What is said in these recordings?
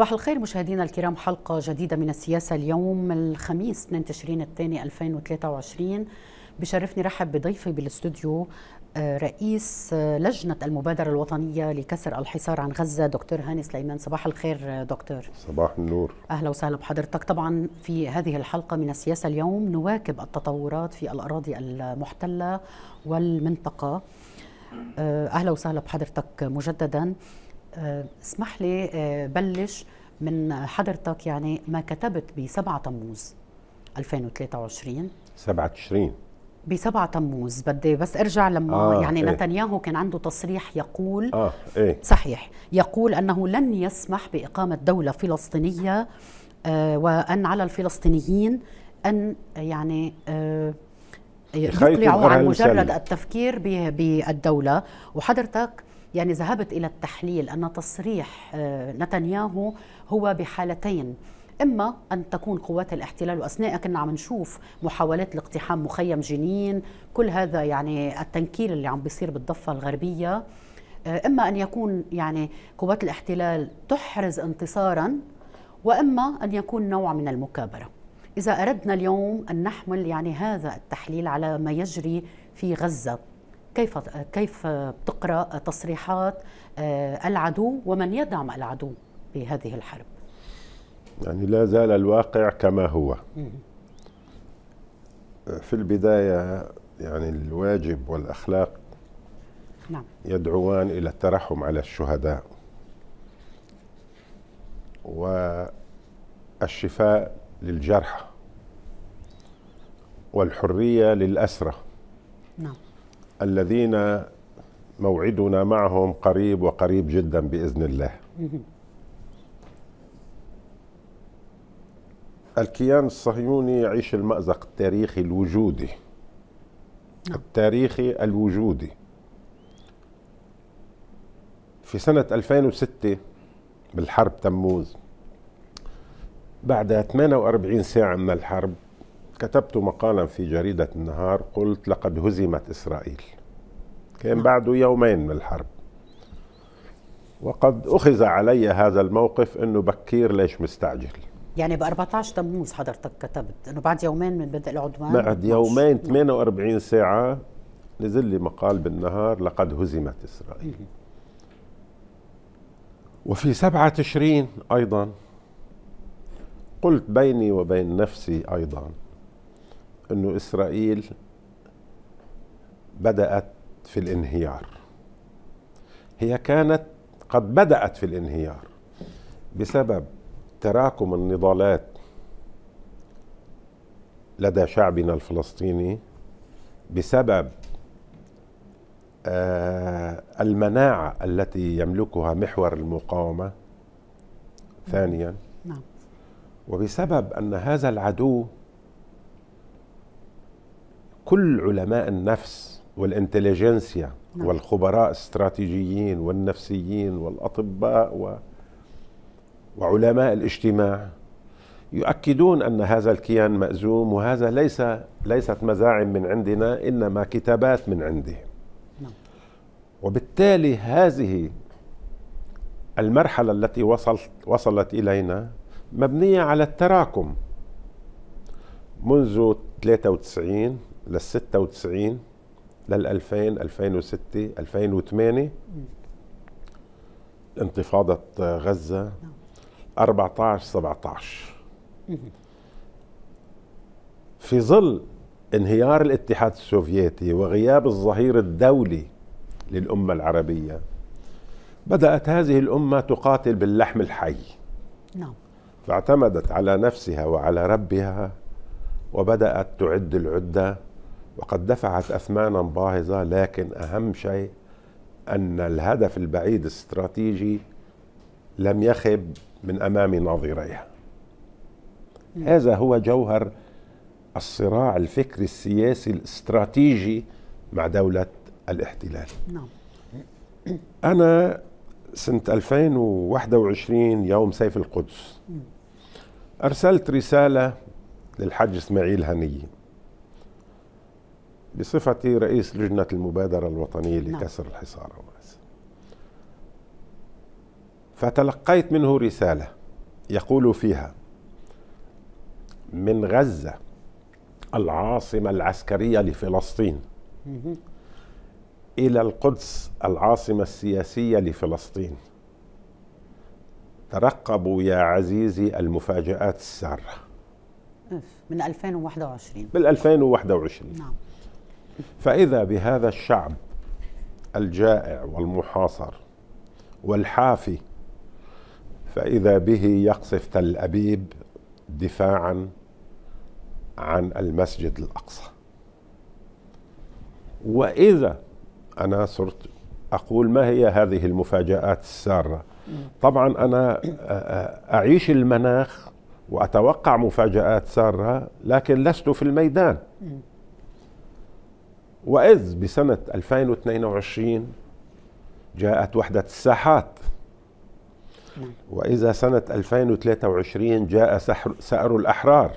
صباح الخير مشاهدينا الكرام حلقة جديدة من السياسة اليوم الخميس 2 تشرين الثاني 2023 بشرفني رحب بضيفي بالاستوديو آه، رئيس آه، لجنة المبادرة الوطنية لكسر الحصار عن غزة دكتور هاني سليمان صباح الخير آه، دكتور صباح النور أهلا وسهلا بحضرتك طبعا في هذه الحلقة من السياسة اليوم نواكب التطورات في الأراضي المحتلة والمنطقة أهلا وسهلا بحضرتك مجددا آه، اسمح لي آه، بلش من حضرتك يعني ما كتبت ب 7 تموز 2023 7 تشرين ب 7 تموز بدي بس ارجع لما آه يعني إيه. نتنياهو كان عنده تصريح يقول آه إيه. صحيح يقول انه لن يسمح باقامه دوله فلسطينيه آه وان على الفلسطينيين ان يعني آه يقلعوا عن مجرد التفكير بالدوله وحضرتك يعني ذهبت إلى التحليل أن تصريح آه، نتنياهو هو بحالتين اما ان تكون قوات الاحتلال واثناء كنا عم نشوف محاولات لاقتحام مخيم جنين كل هذا يعني التنكيل اللي عم بيصير بالضفه الغربيه آه، اما ان يكون يعني قوات الاحتلال تحرز انتصارا واما ان يكون نوع من المكابره اذا اردنا اليوم ان نحمل يعني هذا التحليل على ما يجري في غزه كيف كيف بتقرا تصريحات آه، العدو ومن يدعم العدو بهذه الحرب يعني لا زال الواقع كما هو في البدايه يعني الواجب والاخلاق نعم. يدعوان الى الترحم على الشهداء والشفاء للجرحى والحريه للاسرى نعم الذين موعدنا معهم قريب وقريب جدا باذن الله. الكيان الصهيوني يعيش المأزق التاريخي الوجودي التاريخي الوجودي في سنة 2006 بالحرب تموز بعد 48 ساعة من الحرب كتبت مقالا في جريدة النهار قلت لقد هزمت إسرائيل كان نعم. بعده يومين من الحرب وقد أخذ علي هذا الموقف أنه بكير ليش مستعجل يعني ب 14 تموز حضرتك كتبت انه بعد يومين من بدء العدوان بعد نعم. يومين 48 ساعه نزل لي مقال بالنهار لقد هزمت اسرائيل وفي 7 تشرين ايضا قلت بيني وبين نفسي ايضا انه اسرائيل بدات في الانهيار هي كانت قد بدات في الانهيار بسبب تراكم النضالات لدى شعبنا الفلسطيني بسبب آه، المناعة التي يملكها محور المقاومة ثانيا نعم. وبسبب أن هذا العدو كل علماء النفس والانتليجنسيا نعم. والخبراء الاستراتيجيين والنفسيين والأطباء و... وعلماء الاجتماع يؤكدون أن هذا الكيان مأزوم وهذا ليس ليست مزاعم من عندنا إنما كتابات من عندهم نعم. وبالتالي هذه المرحلة التي وصلت وصلت إلينا مبنية على التراكم منذ 93 لل 96 لل 2000 2006 2008 انتفاضة غزة 14 17 في ظل انهيار الاتحاد السوفيتي وغياب الظهير الدولي للأمة العربية بدأت هذه الأمة تقاتل باللحم الحي نعم فاعتمدت على نفسها وعلى ربها وبدأت تعد العدة وقد دفعت أثمانا باهظة لكن أهم شيء أن الهدف البعيد الاستراتيجي لم يخب من أمام ناظريها هذا هو جوهر الصراع الفكري السياسي الاستراتيجي مع دولة الاحتلال نعم أنا سنة 2021 يوم سيف القدس أرسلت رسالة للحاج إسماعيل هنيه بصفتي رئيس لجنة المبادرة الوطنية نعم. لكسر الحصار فتلقيت منه رسالة يقول فيها من غزة العاصمة العسكرية لفلسطين إلى القدس العاصمة السياسية لفلسطين ترقبوا يا عزيزي المفاجآت السارة من 2021 بال 2021 نعم فإذا بهذا الشعب الجائع والمحاصر والحافي فإذا به يقصف تل أبيب دفاعا عن المسجد الأقصى وإذا أنا صرت أقول ما هي هذه المفاجآت السارة طبعا أنا آه، آه، أعيش المناخ وأتوقع مفاجآت سارة لكن لست في الميدان وإذ بسنة 2022 جاءت وحدة الساحات وإذا سنة 2023 جاء سأر الأحرار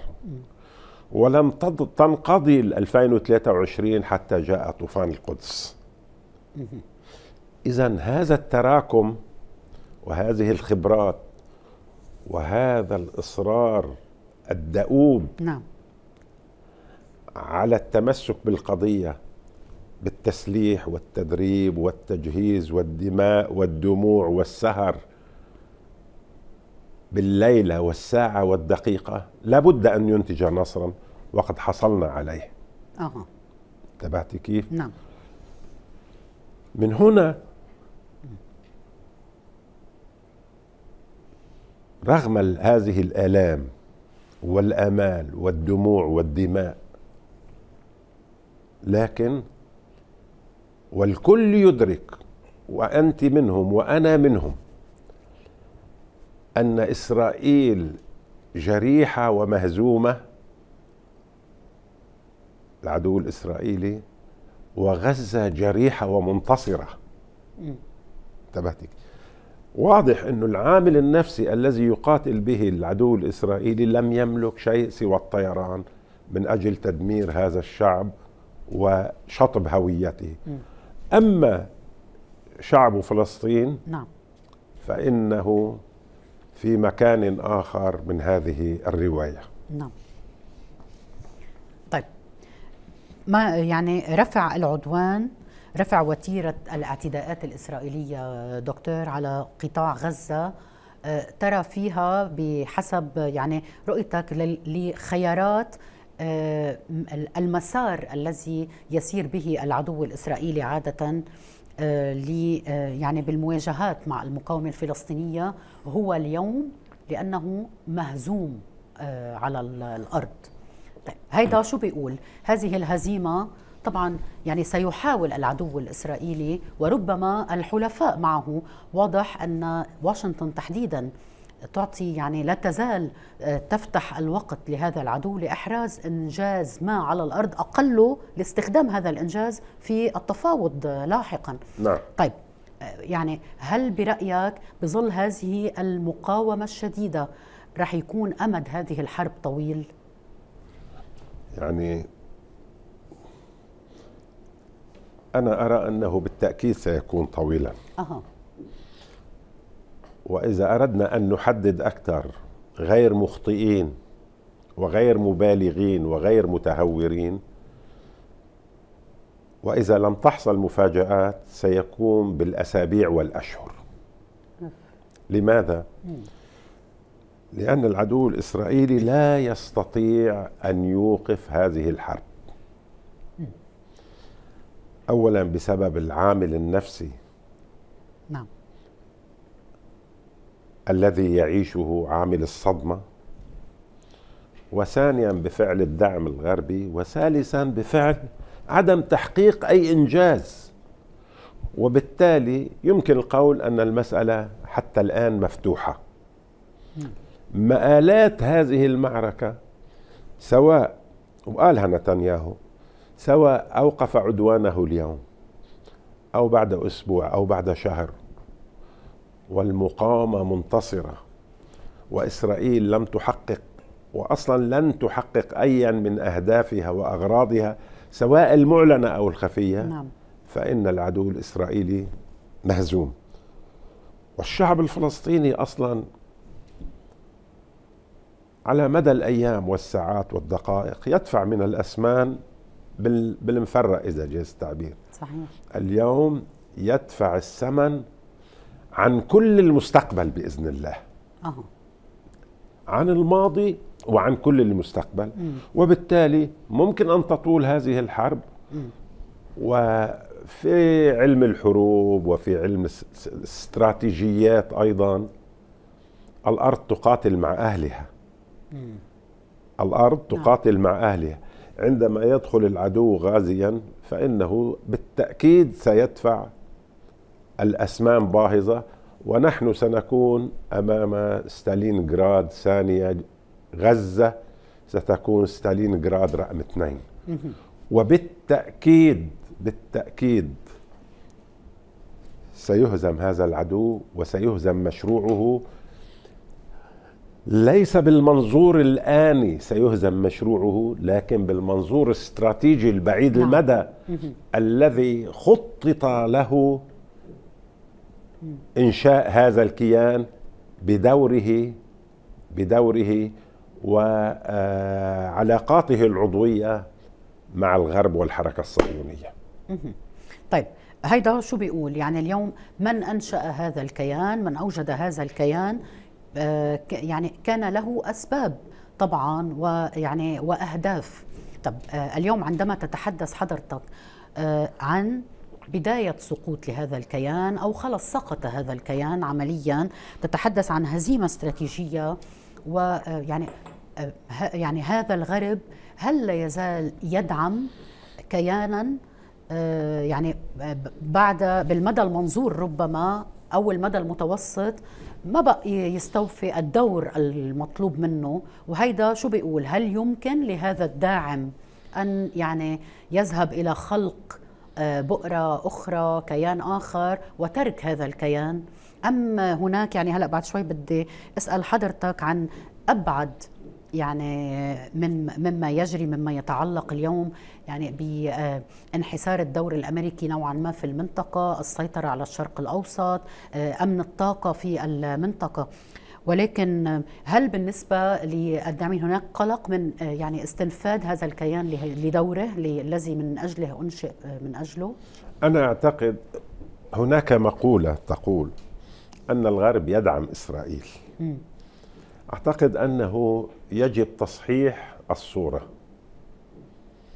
ولم تنقضي 2023 حتى جاء طوفان القدس إذا هذا التراكم وهذه الخبرات وهذا الإصرار الدؤوب نعم على التمسك بالقضية بالتسليح والتدريب والتجهيز والدماء والدموع والسهر بالليلة والساعة والدقيقة لابد أن ينتج نصرا وقد حصلنا عليه أه. تبعتي كيف؟ نعم من هنا رغم هذه الآلام والآمال والدموع والدماء لكن والكل يدرك وأنت منهم وأنا منهم أن إسرائيل جريحة ومهزومة العدو الإسرائيلي وغزة جريحة ومنتصرة انتبهتك واضح أن العامل النفسي الذي يقاتل به العدو الإسرائيلي لم يملك شيء سوى الطيران من أجل تدمير هذا الشعب وشطب هويته أما شعب فلسطين نعم فإنه في مكان آخر من هذه الرواية نعم طيب ما يعني رفع العدوان رفع وتيرة الاعتداءات الإسرائيلية دكتور على قطاع غزة آه، ترى فيها بحسب يعني رؤيتك لخيارات آه، المسار الذي يسير به العدو الاسرائيلي عاده آه، آه، يعني بالمواجهات مع المقاومه الفلسطينيه هو اليوم لانه مهزوم على الارض. طيب هيدا شو بيقول؟ هذه الهزيمه طبعا يعني سيحاول العدو الاسرائيلي وربما الحلفاء معه واضح ان واشنطن تحديدا تعطي يعني لا تزال آه، تفتح الوقت لهذا العدو لاحراز انجاز ما على الارض اقله لاستخدام هذا الانجاز في التفاوض لاحقا. نعم. طيب آه، يعني هل برايك بظل هذه المقاومه الشديده رح يكون امد هذه الحرب طويل؟ يعني انا ارى انه بالتاكيد سيكون طويلا. اها. واذا اردنا ان نحدد اكثر غير مخطئين وغير مبالغين وغير متهورين واذا لم تحصل مفاجات سيقوم بالاسابيع والاشهر لماذا لان العدو الاسرائيلي لا يستطيع ان يوقف هذه الحرب اولا بسبب العامل النفسي الذي يعيشه عامل الصدمه وثانيا بفعل الدعم الغربي وثالثا بفعل عدم تحقيق اي انجاز وبالتالي يمكن القول ان المساله حتى الان مفتوحه مآلات هذه المعركه سواء وقالها نتنياهو سواء اوقف عدوانه اليوم او بعد اسبوع او بعد شهر والمقاومه منتصره واسرائيل لم تحقق واصلا لن تحقق ايا من اهدافها واغراضها سواء المعلنه او الخفيه نعم. فان العدو الاسرائيلي مهزوم والشعب الفلسطيني اصلا على مدى الايام والساعات والدقائق يدفع من الاسمان بالمفرق اذا جاز التعبير صحيح اليوم يدفع الثمن عن كل المستقبل باذن الله أه. عن الماضي وعن كل المستقبل م. وبالتالي ممكن ان تطول هذه الحرب م. وفي علم الحروب وفي علم الاستراتيجيات ايضا الارض تقاتل مع اهلها م. الارض نعم. تقاتل مع اهلها عندما يدخل العدو غازيا فانه بالتاكيد سيدفع الأسمام باهظة ونحن سنكون أمام ستالينغراد ثانية غزة ستكون ستالينغراد رقم اثنين وبالتأكيد بالتأكيد سيهزم هذا العدو وسيهزم مشروعه ليس بالمنظور الآني سيهزم مشروعه لكن بالمنظور الاستراتيجي البعيد نعم. المدى الذي خطط له انشاء هذا الكيان بدوره بدوره وعلاقاته آه، العضويه مع الغرب والحركه الصهيونيه. طيب هيدا شو بيقول يعني اليوم من انشا هذا الكيان من اوجد هذا الكيان آه، يعني كان له اسباب طبعا ويعني واهداف طب آه، اليوم عندما تتحدث حضرتك عن بداية سقوط لهذا الكيان أو خلص سقط هذا الكيان عمليا تتحدث عن هزيمة استراتيجية ويعني آه، آه، يعني هذا الغرب هل لا يزال يدعم كيانا آه، يعني بعد بالمدى المنظور ربما أو المدى المتوسط ما بقى يستوفي الدور المطلوب منه وهيدا شو بيقول هل يمكن لهذا الداعم أن يعني يذهب إلى خلق آه، بؤره اخرى كيان اخر وترك هذا الكيان ام هناك يعني هلا بعد شوي بدي اسال حضرتك عن ابعد يعني من مما يجري مما يتعلق اليوم يعني بانحسار الدور الامريكي نوعا ما في المنطقه، السيطره على الشرق الاوسط، آه، امن الطاقه في المنطقه، ولكن هل بالنسبة للداعمين هناك قلق من يعني استنفاد هذا الكيان لدوره الذي من أجله أنشئ من أجله؟ أنا أعتقد هناك مقولة تقول أن الغرب يدعم إسرائيل م. أعتقد أنه يجب تصحيح الصورة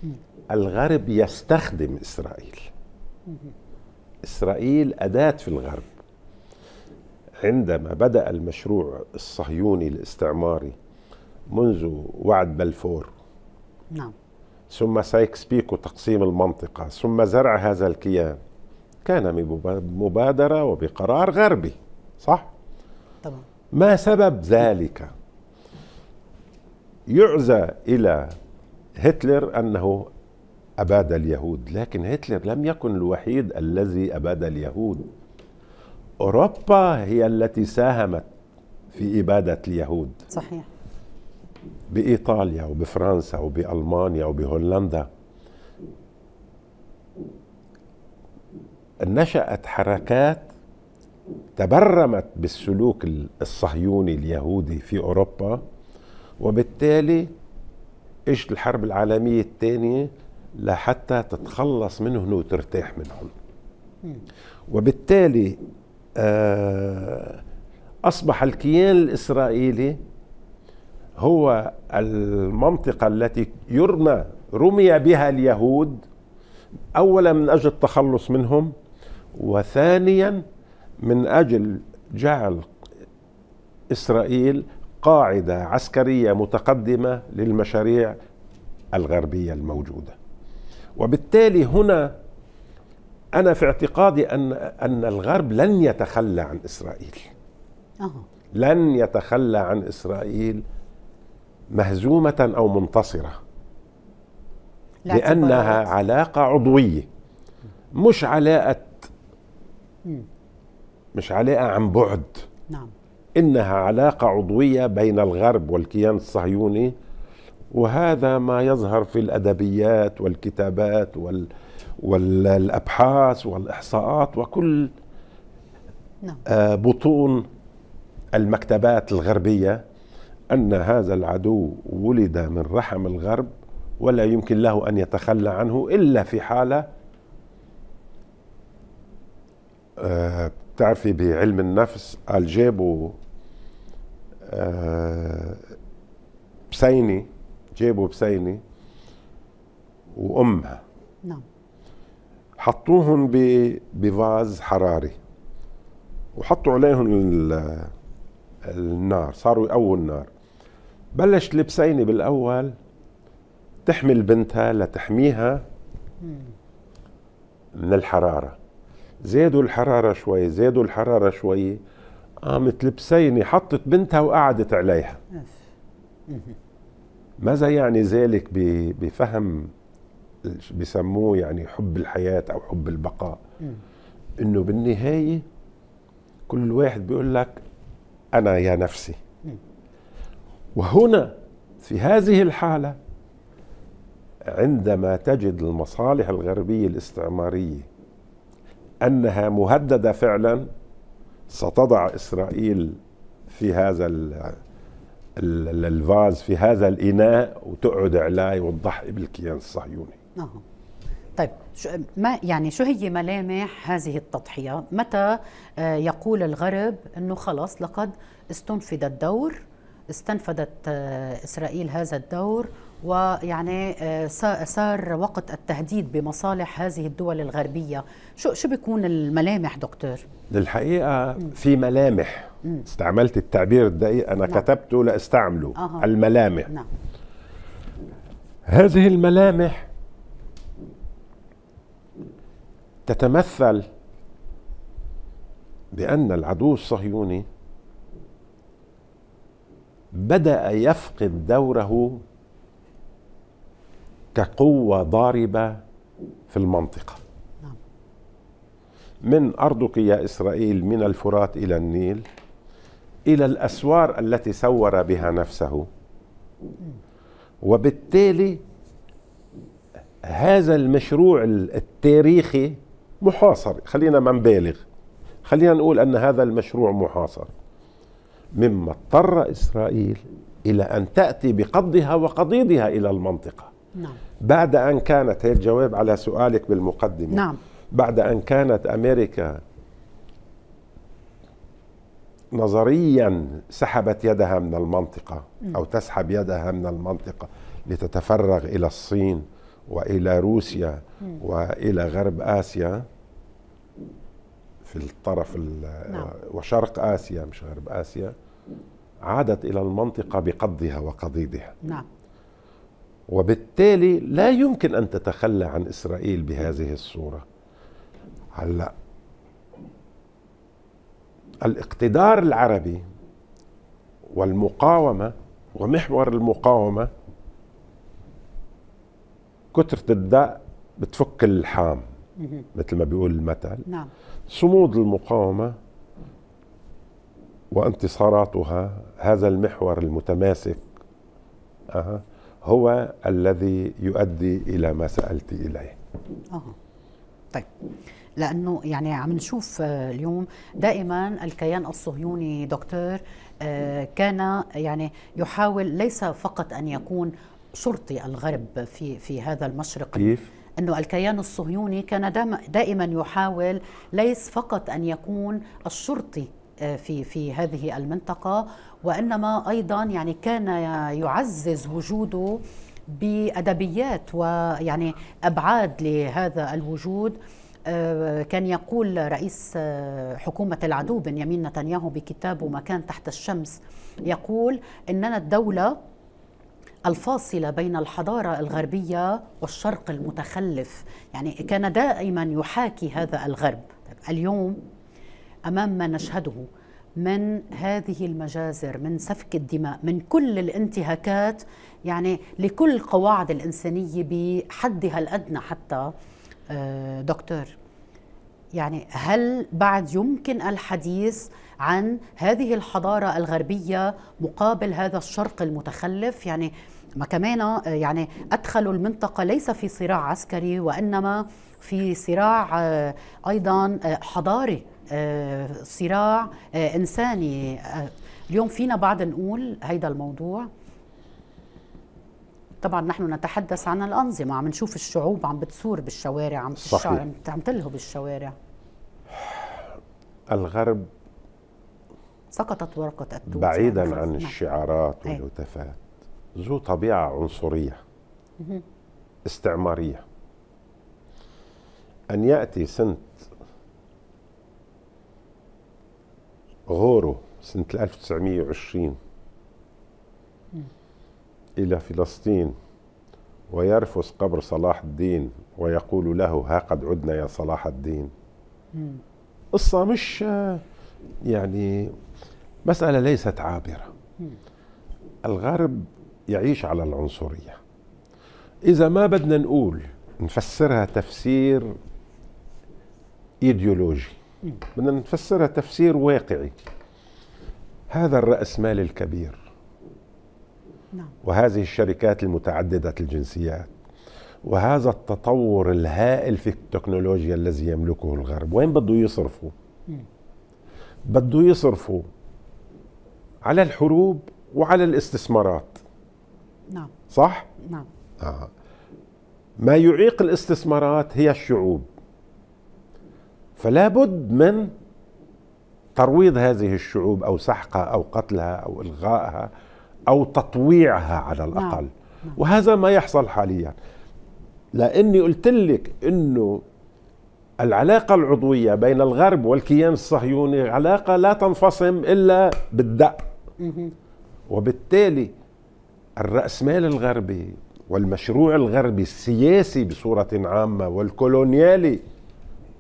م. الغرب يستخدم إسرائيل م. إسرائيل أداة في الغرب عندما بدأ المشروع الصهيوني الاستعماري منذ وعد بلفور نعم ثم سايكس بيكو تقسيم المنطقة ثم زرع هذا الكيان كان بمبادرة وبقرار غربي صح؟ طبعا ما سبب ذلك؟ يعزى إلى هتلر أنه أباد اليهود لكن هتلر لم يكن الوحيد الذي أباد اليهود أوروبا هي التي ساهمت في إبادة اليهود صحيح بإيطاليا وبفرنسا وبألمانيا وبهولندا نشأت حركات تبرمت بالسلوك الصهيوني اليهودي في أوروبا وبالتالي اجت الحرب العالمية الثانية لحتى تتخلص منهم وترتاح منهم وبالتالي آه، أصبح الكيان الإسرائيلي هو المنطقة التي يرمى رمي بها اليهود أولا من أجل التخلص منهم وثانيا من أجل جعل إسرائيل قاعدة عسكرية متقدمة للمشاريع الغربية الموجودة وبالتالي هنا انا في اعتقادي ان ان الغرب لن يتخلى عن اسرائيل أوه. لن يتخلى عن اسرائيل مهزومه او منتصره لا لانها علاقه عضويه مش علاقه مش علاقه عن بعد نعم انها علاقه عضويه بين الغرب والكيان الصهيوني وهذا ما يظهر في الادبيات والكتابات وال والابحاث والاحصاءات وكل نعم. آه، بطون المكتبات الغربيه ان هذا العدو ولد من رحم الغرب ولا يمكن له ان يتخلى عنه الا في حاله بتعرفي آه، بعلم النفس قال جابوا آه، بسيني جابوا بسيني وامها حطوهم بفاز حراري وحطوا عليهم النار صاروا يقووا النار بلشت لبسيني بالاول تحمل بنتها لتحميها من الحراره زادوا الحراره شوي زادوا الحراره شوي قامت لبسيني حطت بنتها وقعدت عليها ماذا يعني ذلك بفهم بيسموه يعني حب الحياه او حب البقاء انه بالنهايه كل واحد بيقول لك انا يا نفسي وهنا في هذه الحاله عندما تجد المصالح الغربيه الاستعماريه انها مهدده فعلا ستضع اسرائيل في هذا الفاز في هذا الاناء وتقعد عليه وتضحي بالكيان الصهيوني آه. طيب شو ما يعني شو هي ملامح هذه التضحيه؟ متى آه، يقول الغرب انه خلص لقد استنفد الدور استنفدت آه، اسرائيل هذا الدور ويعني صار آه، وقت التهديد بمصالح هذه الدول الغربيه، شو شو بيكون الملامح دكتور؟ للحقيقه في ملامح استعملت التعبير الدقيق انا نعم. كتبته لاستعمله أه. الملامح نعم. هذه الملامح تتمثل بأن العدو الصهيوني بدأ يفقد دوره كقوة ضاربة في المنطقة من أرضك يا إسرائيل من الفرات إلى النيل إلى الأسوار التي سور بها نفسه وبالتالي هذا المشروع التاريخي محاصر خلينا ما نبالغ خلينا نقول أن هذا المشروع محاصر مما اضطر إسرائيل إلى أن تأتي بقضها وقضيضها إلى المنطقة نعم. بعد أن كانت هي الجواب على سؤالك بالمقدمة نعم. بعد أن كانت أمريكا نظريا سحبت يدها من المنطقة أو تسحب يدها من المنطقة لتتفرغ إلى الصين والى روسيا والى غرب اسيا في الطرف نعم. وشرق اسيا مش غرب اسيا عادت الى المنطقه بقضها وقضيدها نعم وبالتالي لا يمكن ان تتخلى عن اسرائيل بهذه الصوره هلا الاقتدار العربي والمقاومه ومحور المقاومه كثرة الدق بتفك اللحام مثل ما بيقول المثل نعم صمود المقاومة وانتصاراتها هذا المحور المتماسك أه هو الذي يؤدي إلى ما سألت إليه أه. طيب لانه يعني عم نشوف آه، اليوم دائما الكيان الصهيوني دكتور آه، كان يعني يحاول ليس فقط ان يكون شرطي الغرب في في هذا المشرق كيف؟ أنه الكيان الصهيوني كان دائما يحاول ليس فقط أن يكون الشرطي آه، في في هذه المنطقة وإنما أيضا يعني كان يعزز وجوده بأدبيات ويعني أبعاد لهذا الوجود آه، كان يقول رئيس آه، حكومة العدو بنيامين نتنياهو بكتابه مكان تحت الشمس يقول إننا الدولة الفاصلة بين الحضارة الغربية والشرق المتخلف يعني كان دائما يحاكي هذا الغرب اليوم أمام ما نشهده من هذه المجازر من سفك الدماء من كل الانتهاكات يعني لكل قواعد الإنسانية بحدها الأدنى حتى آه، دكتور يعني هل بعد يمكن الحديث عن هذه الحضارة الغربية مقابل هذا الشرق المتخلف يعني ما كمان آه، يعني أدخلوا المنطقة ليس في صراع عسكري وإنما في صراع آه، أيضا آه، حضاري صراع إنساني اليوم فينا بعد نقول هيدا الموضوع طبعا نحن نتحدث عن الأنظمة عم نشوف الشعوب عم بتسور بالشوارع عم, صحيح. عم تلهو بالشوارع الغرب سقطت ورقة التوت بعيدا عن نعم. الشعارات إيه. والهتافات ذو طبيعة عنصرية استعمارية أن يأتي سنة غورو سنة 1920 إلى فلسطين ويرفس قبر صلاح الدين ويقول له ها قد عدنا يا صلاح الدين قصة مش يعني مسألة ليست عابرة الغرب يعيش على العنصرية إذا ما بدنا نقول نفسرها تفسير ايديولوجي بدنا نفسرها تفسير واقعي هذا الرأسمال الكبير نعم. وهذه الشركات المتعددة الجنسيات وهذا التطور الهائل في التكنولوجيا الذي يملكه الغرب وين بده يصرفه بده يصرفه على الحروب وعلى الاستثمارات نعم صح؟ نعم آه. ما يعيق الاستثمارات هي الشعوب فلا بد من ترويض هذه الشعوب او سحقها او قتلها او الغائها او تطويعها على نعم. الاقل نعم. نعم. وهذا ما يحصل حاليا لاني قلت لك انه العلاقه العضويه بين الغرب والكيان الصهيوني علاقه لا تنفصم الا بالدق وبالتالي الرأسمال الغربي والمشروع الغربي السياسي بصورة عامة والكولونيالي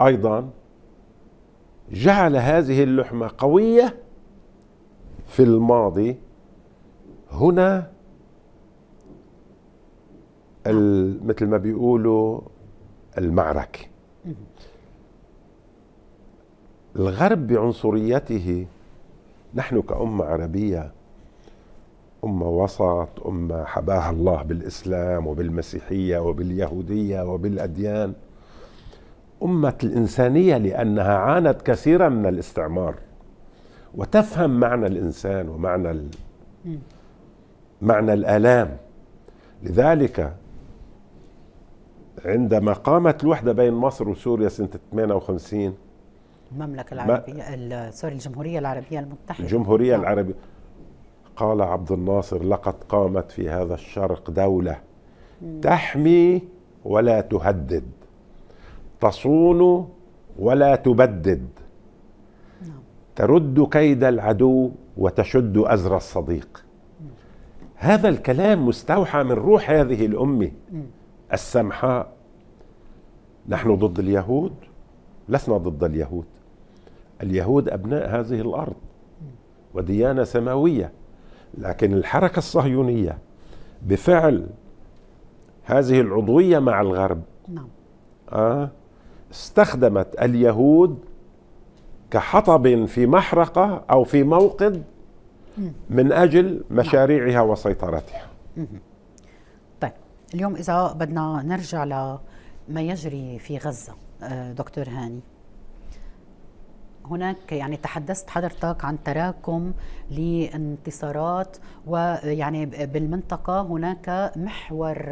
أيضا جعل هذه اللحمة قوية في الماضي هنا مثل ما بيقولوا المعركة الغرب بعنصريته نحن كأمة عربية أمة وسط أمة حباها الله بالإسلام وبالمسيحية وباليهودية وبالأديان أمة الإنسانية لأنها عانت كثيرا من الاستعمار وتفهم معنى الإنسان ومعنى ال... معنى الآلام لذلك عندما قامت الوحدة بين مصر وسوريا سنة 58 المملكة العربية سوري الجمهورية العربية المتحدة الجمهورية نعم. العربية قال عبد الناصر لقد قامت في هذا الشرق دولة مم. تحمي ولا تهدد تصون ولا تبدد نعم. ترد كيد العدو وتشد أزر الصديق مم. هذا الكلام مستوحى من روح هذه الأمة السمحاء نحن ضد اليهود لسنا ضد اليهود اليهود أبناء هذه الأرض وديانة سماوية لكن الحركة الصهيونية بفعل هذه العضوية مع الغرب نعم آه استخدمت اليهود كحطب في محرقة أو في موقد من أجل نعم. مشاريعها وسيطرتها طيب اليوم إذا بدنا نرجع لما يجري في غزة آه، دكتور هاني هناك يعني تحدثت حضرتك عن تراكم لانتصارات ويعني بالمنطقه هناك محور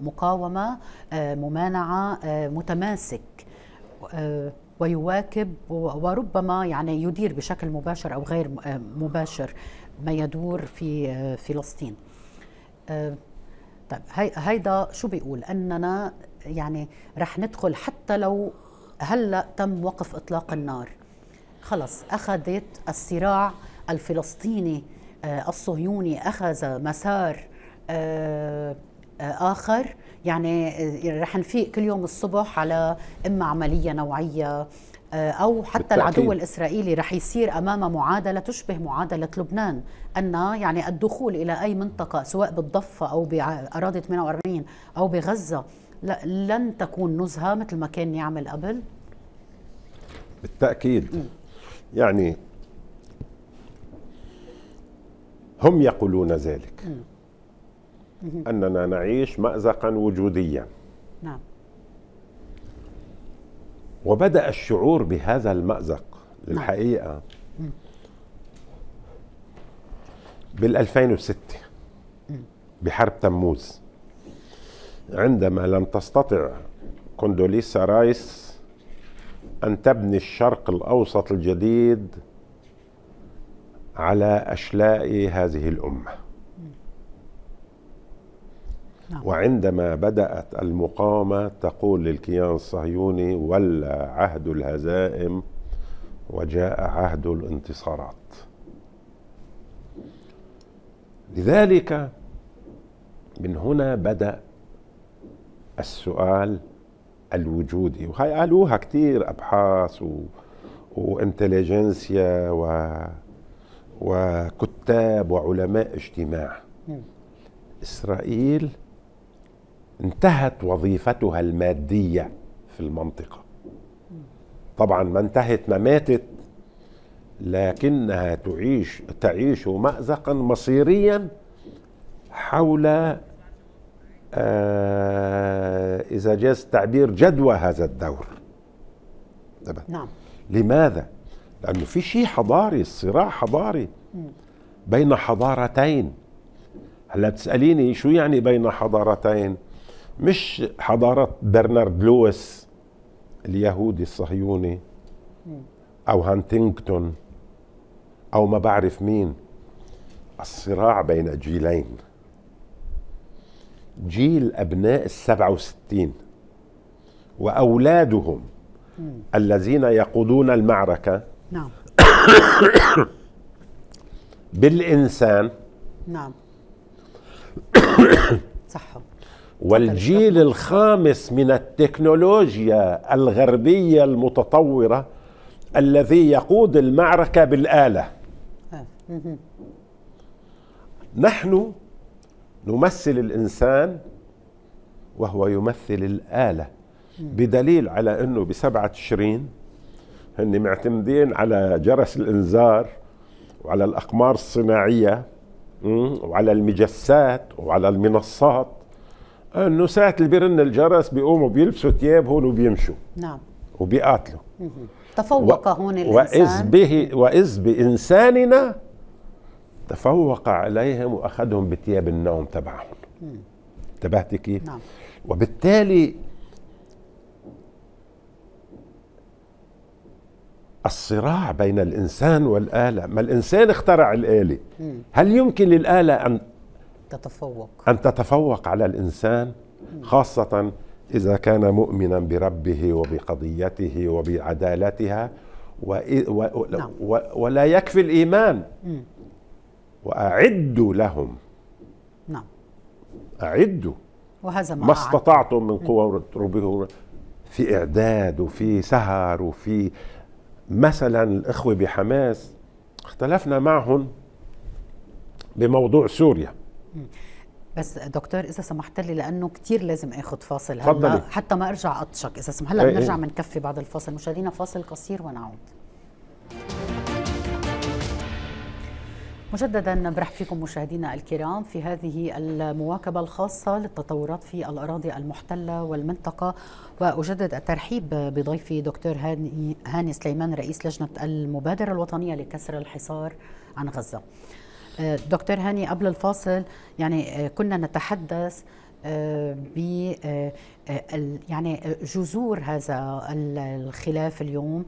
مقاومه آه، ممانعه آه، متماسك آه، ويواكب وربما يعني يدير بشكل مباشر او غير مباشر ما يدور في فلسطين. طيب هيدا شو بيقول اننا يعني رح ندخل حتى لو هلا تم وقف اطلاق النار خلص أخذت الصراع الفلسطيني آه، الصهيوني أخذ مسار آه، آه، آخر يعني رح نفيق كل يوم الصبح على إما عملية نوعية أو حتى بالتأكيد. العدو الإسرائيلي رح يصير أمام معادلة تشبه معادلة لبنان أن يعني الدخول إلى أي منطقة سواء بالضفة أو بأراضي 48 أو بغزة لن تكون نزهة مثل ما كان يعمل قبل بالتأكيد م. يعني هم يقولون ذلك أننا نعيش مأزقا وجوديا نعم وبدأ الشعور بهذا المأزق نعم. للحقيقة بال 2006 بحرب تموز عندما لم تستطع كوندوليسا رايس أن تبني الشرق الأوسط الجديد على أشلاء هذه الأمة نعم. وعندما بدأت المقاومة تقول للكيان الصهيوني ولا عهد الهزائم وجاء عهد الانتصارات لذلك من هنا بدأ السؤال الوجودي وهاي قالوها كثير ابحاث و... وانتليجنسيا و... وكتاب وعلماء اجتماع م. اسرائيل انتهت وظيفتها الماديه في المنطقه طبعا ما انتهت ما ماتت لكنها تعيش تعيش مازقا مصيريا حول آه، إذا جاز التعبير جدوى هذا الدور تمام نعم لماذا؟ لأنه في شيء حضاري الصراع حضاري بين حضارتين هلا تسأليني شو يعني بين حضارتين؟ مش حضارة برنارد لويس اليهودي الصهيوني أو هانتينغتون أو ما بعرف مين الصراع بين جيلين جيل أبناء السبعة وستين وأولادهم مم. الذين يقودون المعركة نعم بالإنسان نعم صح والجيل الخامس من التكنولوجيا الغربية المتطورة الذي يقود المعركة بالآلة آه. نحن نمثل الإنسان وهو يمثل الآلة بدليل على أنه بسبعة تشرين هن معتمدين على جرس الإنذار وعلى الأقمار الصناعية وعلى المجسات وعلى المنصات انه ساعة اللي بيرن الجرس بيقوموا بيلبسوا ثياب هون وبيمشوا نعم وبيقاتلوا تفوق و... هون الانسان واذ به واذ بانساننا تفوق عليهم واخذهم بثياب النوم تبعهم انتبهت كيف؟ نعم. وبالتالي الصراع بين الانسان والاله ما الانسان اخترع الاله مم. هل يمكن للاله ان تتفوق ان تتفوق على الانسان خاصه اذا كان مؤمنا بربه وبقضيته وبعدالتها و... و... نعم. و... ولا يكفي الايمان مم. وأعدوا لهم نعم أعدوا وهذا ما, ما استطعتم من نعم. قوة ربكم في إعداد وفي سهر وفي مثلا الإخوة بحماس اختلفنا معهم بموضوع سوريا بس دكتور اذا سمحت لي لانه كثير لازم اخذ فاصل هلا حتى ما ارجع اطشك اذا سمحت هلا إيه، إيه. بنرجع بنكفي بعد الفاصل مشاهدينا فاصل قصير ونعود مجددا نبرح فيكم مشاهدينا الكرام في هذه المواكبة الخاصة للتطورات في الأراضي المحتلة والمنطقة وأجدد الترحيب بضيفي دكتور هاني, هاني سليمان رئيس لجنة المبادرة الوطنية لكسر الحصار عن غزة آه، دكتور هاني قبل الفاصل يعني آه، كنا نتحدث آه، ب يعني جذور هذا الخلاف اليوم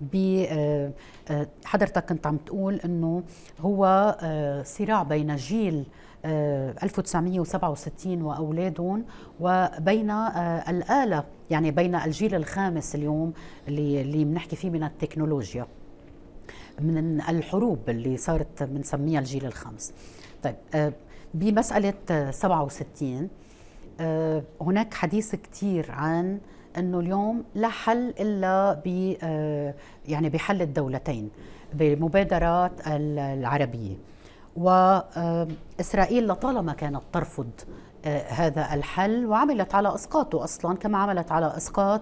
ب آه، آه، حضرتك كنت عم تقول انه هو آه، صراع بين جيل 1967 واولادهم وبين الاله يعني بين الجيل الخامس اليوم اللي اللي بنحكي فيه من التكنولوجيا من الحروب اللي صارت بنسميها الجيل الخامس طيب بمساله 67 هناك حديث كثير عن انه اليوم لا حل الا ب آه، يعني بحل الدولتين بمبادرات العربيه واسرائيل آه، لطالما كانت ترفض آه، هذا الحل وعملت على اسقاطه اصلا كما عملت على اسقاط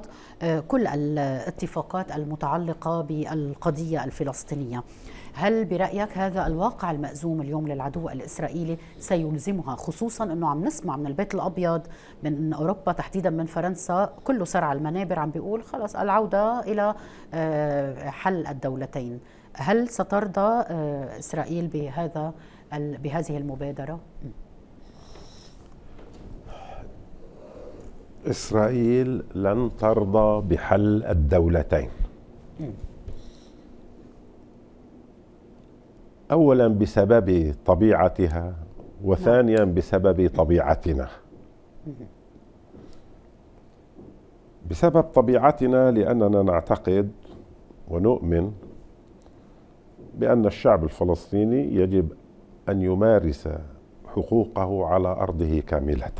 كل الاتفاقات المتعلقه بالقضيه الفلسطينيه هل برأيك هذا الواقع المأزوم اليوم للعدو الإسرائيلي سيلزمها خصوصا أنه عم نسمع من البيت الأبيض من أوروبا تحديدا من فرنسا كله سرع المنابر عم بيقول خلص العودة إلى آه، حل الدولتين هل سترضى آه، إسرائيل بهذا بهذه المبادرة؟ إسرائيل لن ترضى بحل الدولتين اولا بسبب طبيعتها وثانيا نعم. بسبب طبيعتنا بسبب طبيعتنا لاننا نعتقد ونؤمن بان الشعب الفلسطيني يجب ان يمارس حقوقه على ارضه كامله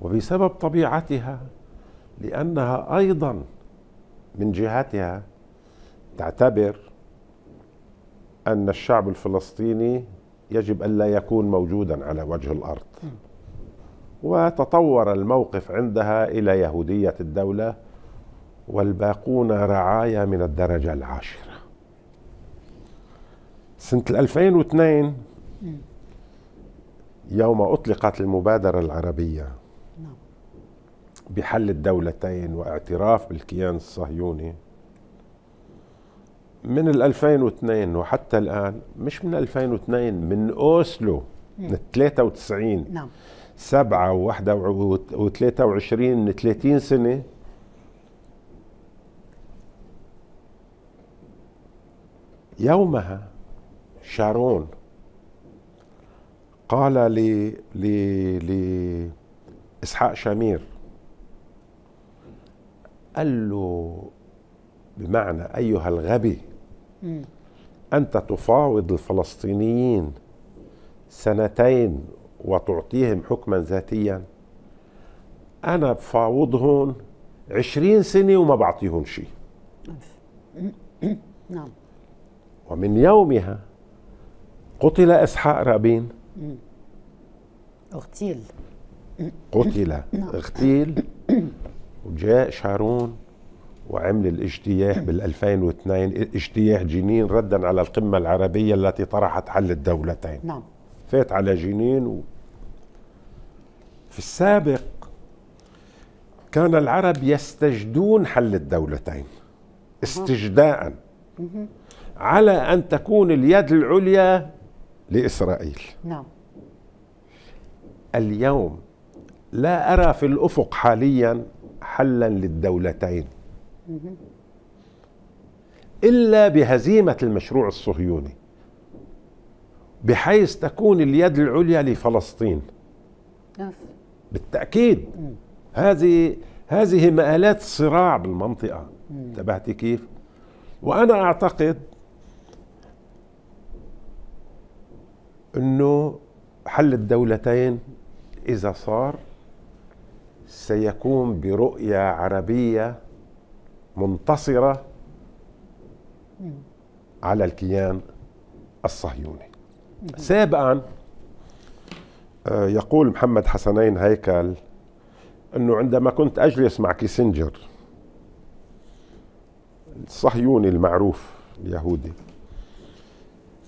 وبسبب طبيعتها لانها ايضا من جهتها تعتبر أن الشعب الفلسطيني يجب ألا يكون موجودا على وجه الأرض وتطور الموقف عندها إلى يهودية الدولة والباقون رعايا من الدرجة العاشرة سنة 2002 يوم أطلقت المبادرة العربية نعم. بحل الدولتين واعتراف بالكيان الصهيوني من 2002 وحتى الآن مش من 2002 من أوسلو من 93 نعم 7 و 21 و 23 من 30 سنة يومها شارون قال ل ل ل اسحاق شامير قال له بمعنى أيها الغبي أنت تفاوض الفلسطينيين سنتين وتعطيهم حكما ذاتيا أنا بفاوضهم عشرين سنة وما بعطيهم شيء نعم ومن يومها قتل إسحاق رابين اغتيل قتل نعم. اغتيل وجاء شارون وعمل الاجتياح بال2002 اجتياح جنين ردا على القمة العربية التي طرحت حل الدولتين نعم فات على جنين و... في السابق كان العرب يستجدون حل الدولتين استجداء على أن تكون اليد العليا لإسرائيل نعم اليوم لا أرى في الأفق حاليا حلا للدولتين إلا بهزيمة المشروع الصهيوني بحيث تكون اليد العليا لفلسطين نعم. بالتأكيد هذه هذه مآلات صراع بالمنطقة تبعتي كيف وأنا أعتقد أنه حل الدولتين إذا صار سيكون برؤية عربية منتصرة على الكيان الصهيوني سابقا آه، يقول محمد حسنين هيكل أنه عندما كنت أجلس مع كيسنجر الصهيوني المعروف اليهودي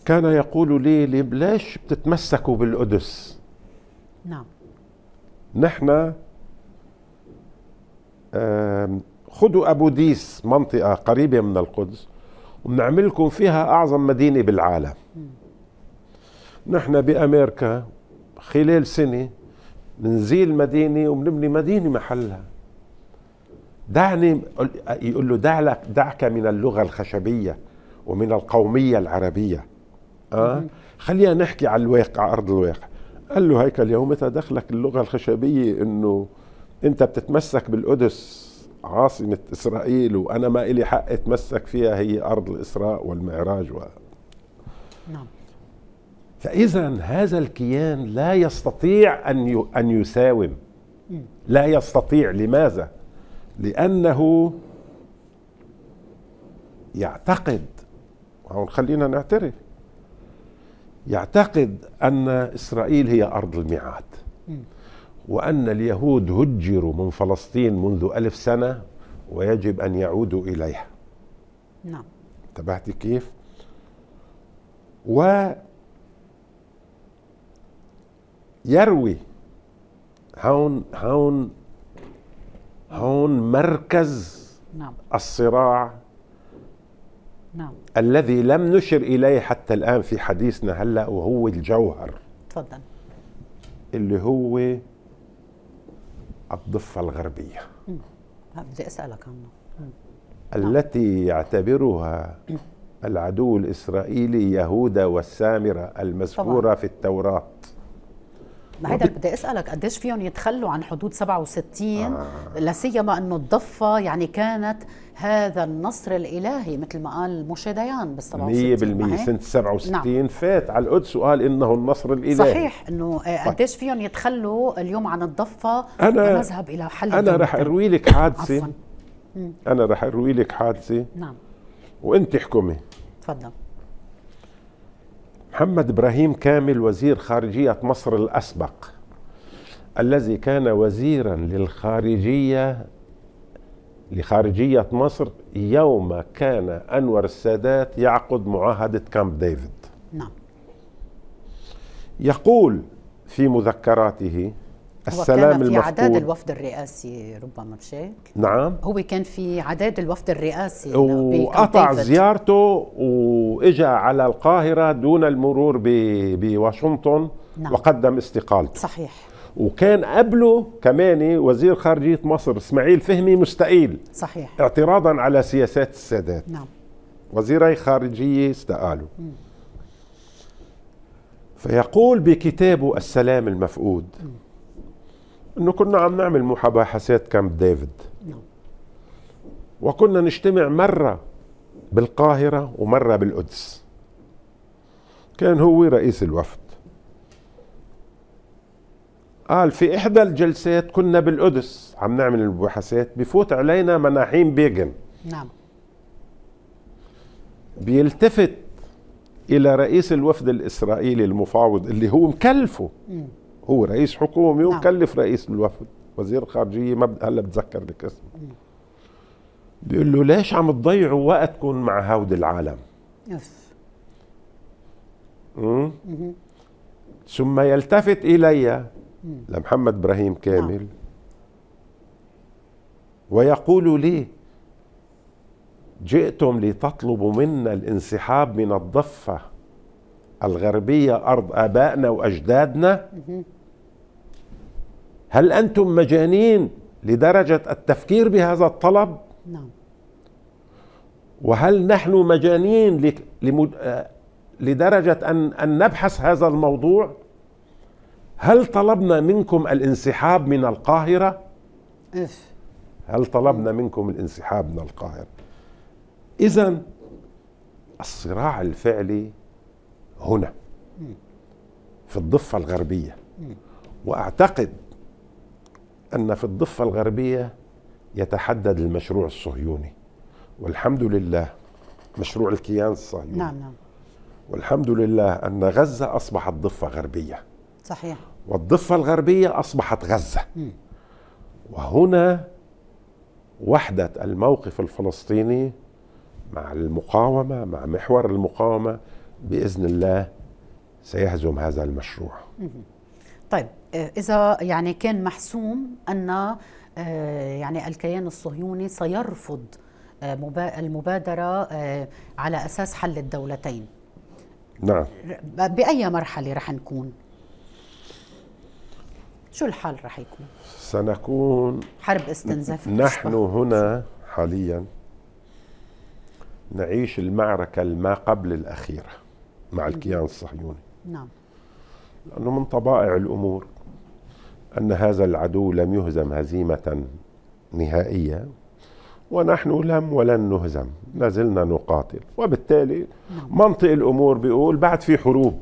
كان يقول لي لي ليش بتتمسكوا بالقدس نعم نحن خدوا ديس منطقة قريبة من القدس وبنعمل لكم فيها أعظم مدينة بالعالم نحن بأمريكا خلال سنة بنزيل مدينة وبنبني مدينة محلها دعني يقول له دعلك دعك من اللغة الخشبية ومن القومية العربية أه؟ خلينا نحكي على الواقع على أرض الواقع قال له هيكل متى دخلك اللغة الخشبية إنه أنت بتتمسك بالقدس عاصمة إسرائيل وأنا ما إلي حق أتمسك فيها هي أرض الإسراء والمعراج و... نعم فإذا هذا الكيان لا يستطيع أن أن يساوم لا يستطيع لماذا؟ لأنه يعتقد هون خلينا نعترف يعتقد أن إسرائيل هي أرض الميعاد وأن اليهود هجروا من فلسطين منذ ألف سنة ويجب أن يعودوا إليها نعم تبعتي كيف ويروي هون هون هون مركز نعم. الصراع نعم. الذي لم نشر إليه حتى الآن في حديثنا هلأ وهو الجوهر تفضل اللي هو الضفة الغربية نعم، بدي أسألك عنه نعم. التي يعتبرها العدو الإسرائيلي يهودا والسامرة المذكورة في التوراة ما هيدا بدي اسالك قديش فيهم يتخلوا عن حدود 67 آه. لا انه الضفه يعني كانت هذا النصر الالهي مثل ما قال موشي ديان بال 67 100% سنه 67 نعم. فات على القدس وقال انه النصر الالهي صحيح انه آه، طيب. قديش فيهم يتخلوا اليوم عن الضفه أنا ونذهب الى حل انا رح اروي لك حادثه عفوا. انا رح اروي لك حادثه نعم وانت احكمي تفضل محمد إبراهيم كامل وزير خارجية مصر الأسبق الذي كان وزيرا للخارجية لخارجية مصر يوم كان أنور السادات يعقد معاهدة كامب ديفيد نعم يقول في مذكراته السلام المفقود كان في المفقود. عداد الوفد الرئاسي ربما مش نعم هو كان في عداد الوفد الرئاسي وقطع زيارته واجا على القاهرة دون المرور بواشنطن نعم. وقدم استقالته صحيح وكان قبله كمان وزير خارجية مصر اسماعيل فهمي مستقيل صحيح اعتراضا على سياسات السادات نعم وزيري خارجية استقالوا م. فيقول بكتابه السلام المفقود م. انه كنا عم نعمل مباحثات كامب ديفيد نعم وكنا نجتمع مره بالقاهره ومره بالقدس كان هو رئيس الوفد قال في احدى الجلسات كنا بالقدس عم نعمل المباحثات بفوت علينا مناحيم بيجن نعم بيلتفت الى رئيس الوفد الاسرائيلي المفاوض اللي هو مكلفه م. هو رئيس حكومي نعم. ومكلف رئيس الوفد وزير الخارجيه ما هلا بتذكر لك اسمه بيقول له ليش عم تضيعوا وقتكم مع هود العالم يس مم؟ مم. ثم يلتفت الي لمحمد ابراهيم نعم. كامل ويقول لي جئتم لتطلبوا منا الانسحاب من الضفه الغربيه ارض ابائنا واجدادنا هل أنتم مجانين لدرجة التفكير بهذا الطلب؟ نعم وهل نحن مجانين لدرجة أن, أن نبحث هذا الموضوع؟ هل طلبنا منكم الانسحاب من القاهرة؟ إف. هل طلبنا منكم الانسحاب من القاهرة؟ إذا الصراع الفعلي هنا في الضفة الغربية وأعتقد أن في الضفة الغربية يتحدد المشروع الصهيوني والحمد لله مشروع الكيان الصهيوني نعم نعم والحمد لله أن غزة أصبحت ضفة غربية صحيح والضفة الغربية أصبحت غزة م. وهنا وحدة الموقف الفلسطيني مع المقاومة مع محور المقاومة بإذن الله سيهزم هذا المشروع م. طيب آه، اذا يعني كان محسوم ان آه، يعني الكيان الصهيوني سيرفض آه، المبادره على اساس حل الدولتين نعم باي مرحله رح نكون شو الحل رح يكون سنكون حرب استنزاف نحن الشبه. هنا حاليا نعيش المعركه الما قبل الاخيره مع الكيان الصهيوني نعم لانه من طبائع الامور أن هذا العدو لم يهزم هزيمة نهائية ونحن لم ولن نهزم لازلنا نقاتل وبالتالي نعم. منطق الأمور بيقول بعد في حروب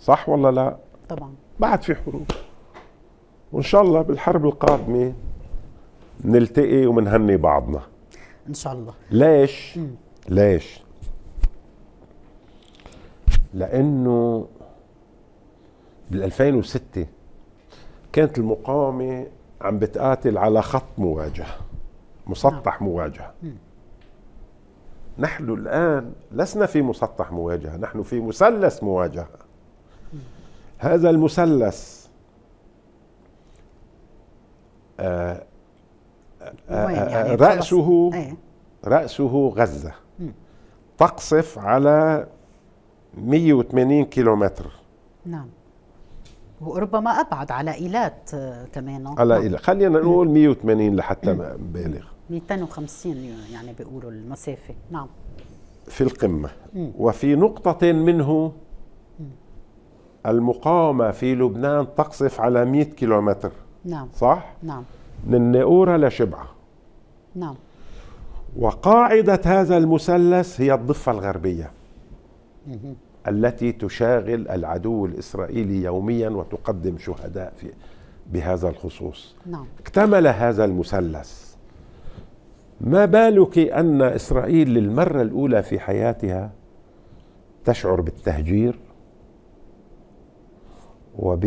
صح ولا لا طبعا بعد في حروب وإن شاء الله بالحرب القادمة نلتقي ومنهني بعضنا إن شاء الله ليش ليش لأنه بال 2006 كانت المقاومة عم بتقاتل على خط مواجهة مسطح نعم. مواجهة نحن الآن لسنا في مسطح مواجهة نحن في مثلث مواجهة هذا المثلث آه، آه، آه، يعني؟ رأسه إيه. رأسه غزة تقصف على 180 كيلومتر نعم وربما ابعد على ايلات آه، كمان على نعم. ايلات خلينا نقول 180 لحتى ما بالغ 250 يعني بيقولوا المسافه نعم في القمه وفي نقطه منه المقاومه في لبنان تقصف على 100 كيلومتر نعم صح؟ نعم من النقوره لشبعة نعم وقاعدة هذا المثلث هي الضفة الغربية التي تشاغل العدو الإسرائيلي يوميا وتقدم شهداء في بهذا الخصوص نعم. اكتمل هذا المثلث ما بالك أن إسرائيل للمرة الأولى في حياتها تشعر بالتهجير وب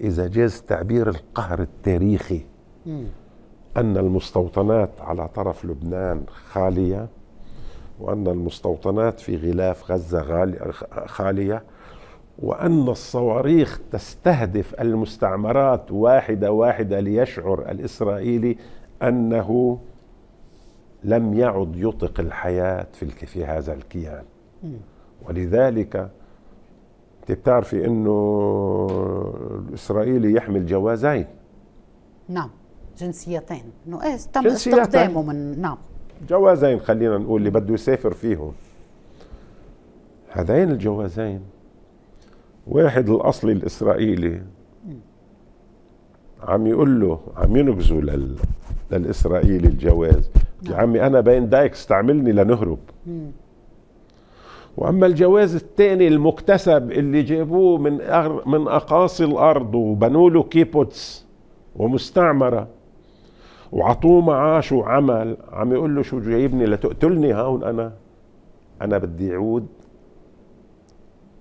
إذا جاز تعبير القهر التاريخي م. أن المستوطنات على طرف لبنان خالية وأن المستوطنات في غلاف غزة خالية وأن الصواريخ تستهدف المستعمرات واحدة واحدة ليشعر الإسرائيلي أنه لم يعد يطق الحياة في, في هذا الكيان ولذلك انت بتعرفي انه الاسرائيلي يحمل جوازين نعم جنسيتين انه ايه تم استخدامه من نعم جوازين خلينا نقول اللي بده يسافر فيهم هذين الجوازين واحد الاصلي الاسرائيلي عم يقول له عم ينقزوا لل للاسرائيلي الجواز يا نعم. عمي انا بين دايك استعملني لنهرب واما الجواز الثاني المكتسب اللي جابوه من أغر... من اقاصي الارض وبنوا له كيبوتس ومستعمره وعطوه معاش وعمل عم يقول له شو جايبني لتقتلني هون انا انا بدي اعود